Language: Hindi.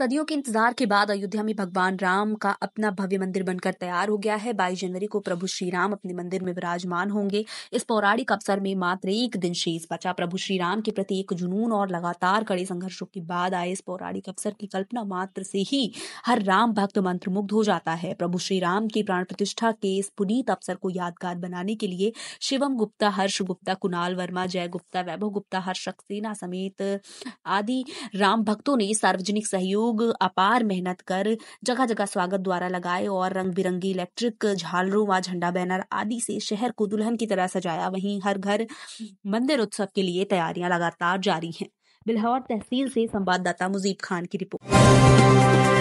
सदियों के इंतजार के बाद अयोध्या में भगवान राम का अपना भव्य मंदिर बनकर तैयार हो गया है 22 जनवरी को प्रभु श्री राम अपने मंदिर में विराजमान होंगे इस पौराणिक अवसर में मात्र एक दिन शेष बचा प्रभु श्री राम के प्रति एक जुनून और लगातार कड़े संघर्षों के बाद आए इस पौराणिक अवसर की कल्पना मात्र से ही हर राम भक्त मंत्रमुग्ध हो जाता है प्रभु श्री राम की प्राण प्रतिष्ठा के इस पुनीत अवसर को यादगार बनाने के लिए शिवम गुप्ता हर्ष गुप्ता कुणाल वर्मा जय गुप्ता वैभव गुप्ता हर्ष सक्सेना समेत आदि राम भक्तों ने सार्वजनिक सहयोग लोग अपार मेहनत कर जगह जगह स्वागत द्वारा लगाए और रंग बिरंगी इलेक्ट्रिक झालरों व झंडा बैनर आदि से शहर को दुल्हन की तरह सजाया वहीं हर घर मंदिर उत्सव के लिए तैयारियां लगातार जारी हैं बिल्हौर तहसील से संवाददाता मुजीब खान की रिपोर्ट